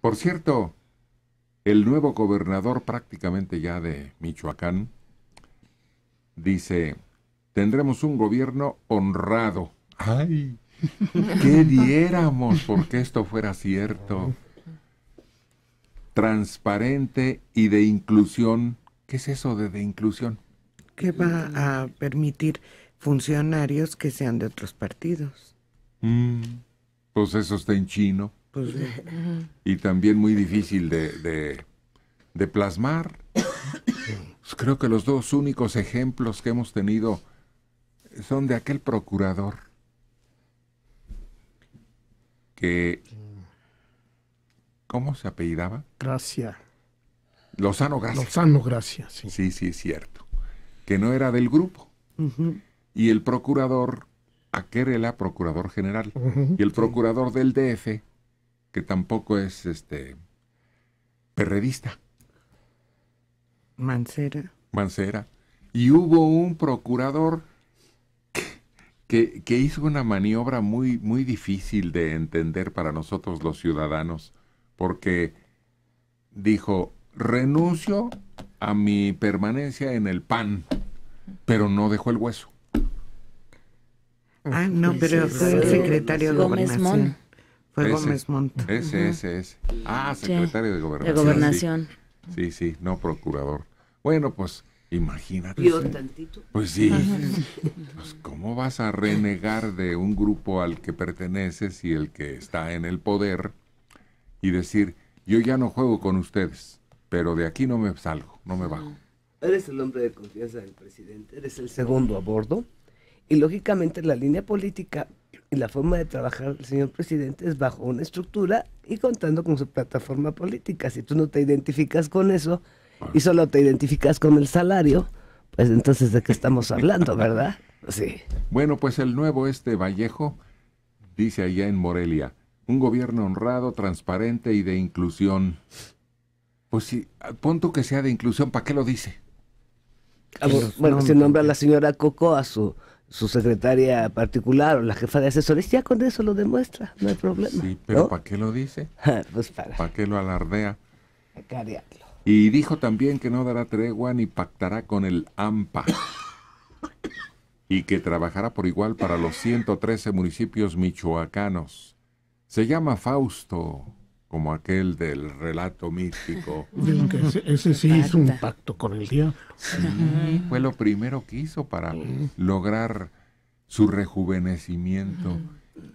Por cierto, el nuevo gobernador prácticamente ya de Michoacán dice, tendremos un gobierno honrado. ¡Ay! ¿Qué diéramos porque esto fuera cierto? Transparente y de inclusión. ¿Qué es eso de, de inclusión? Que va a permitir funcionarios que sean de otros partidos. Mm eso está en chino. Pues y también muy difícil de, de, plasmar. Pues creo que los dos únicos ejemplos que hemos tenido son de aquel procurador que... ¿Cómo se apellidaba? Gracia. Lozano Gracia. Lozano Gracia, sí. Sí, sí, es cierto. Que no era del grupo. Y el procurador a era procurador general. y el procurador del DF, que tampoco es este perredista. Mancera. Mancera. Y hubo un procurador que, que, hizo una maniobra muy, muy difícil de entender para nosotros los ciudadanos, porque dijo, renuncio a mi permanencia en el PAN, pero no dejó el hueso. Ah, no, pero fue el secretario de Gobernación. Fue Gómez Montt. Ese, ese, ese. Ah, secretario de Gobernación. De Gobernación. Sí. sí, no procurador. Bueno, pues imagínate. Yo tantito. Pues sí. Pues, ¿Cómo vas a renegar de un grupo al que perteneces y el que está en el poder y decir, yo ya no juego con ustedes, pero de aquí no me salgo, no me bajo? Eres el hombre de confianza del presidente, eres el segundo a bordo. Y lógicamente la línea política y la forma de trabajar el señor presidente es bajo una estructura y contando con su plataforma política. Si tú no te identificas con eso y ah. solo te identificas con el salario, pues entonces de qué estamos hablando, ¿verdad? Sí. Bueno, pues el nuevo este Vallejo dice allá en Morelia, un gobierno honrado, transparente y de inclusión. Pues sí, punto que sea de inclusión, ¿para qué lo dice? Ah, pues, bueno, se nombra la señora Cocoa su su secretaria particular o la jefa de asesores, ya con eso lo demuestra, no hay problema. Sí, pero ¿para qué lo dice? Ah, pues para. ¿Para qué lo alardea? Y dijo también que no dará tregua ni pactará con el AMPA y que trabajará por igual para los 113 municipios michoacanos. Se llama Fausto, como aquel del relato místico. ese, sí hizo un pacto con el diablo. fue lo primero que hizo para lograr su rejuvenecimiento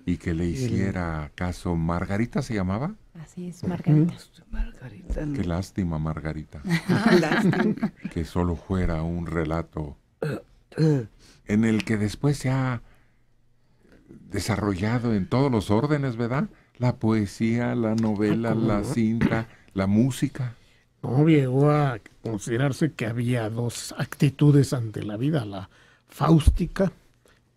y que le hiciera caso. ¿Margarita se llamaba? Así es, Margarita Qué lástima, Margarita. que solo fuera un relato eh, eh. en el que después se ha desarrollado en todos los órdenes, ¿verdad? la poesía, la novela, la cinta, la música. No, llegó a considerarse que había dos actitudes ante la vida, la fáustica,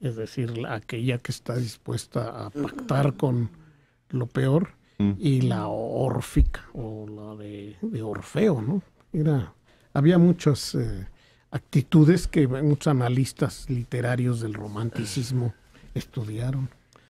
es decir, aquella que está dispuesta a pactar con lo peor, mm. y la órfica, o la de, Orfeo, ¿no? Era, había muchas eh, actitudes que muchos analistas literarios del romanticismo estudiaron.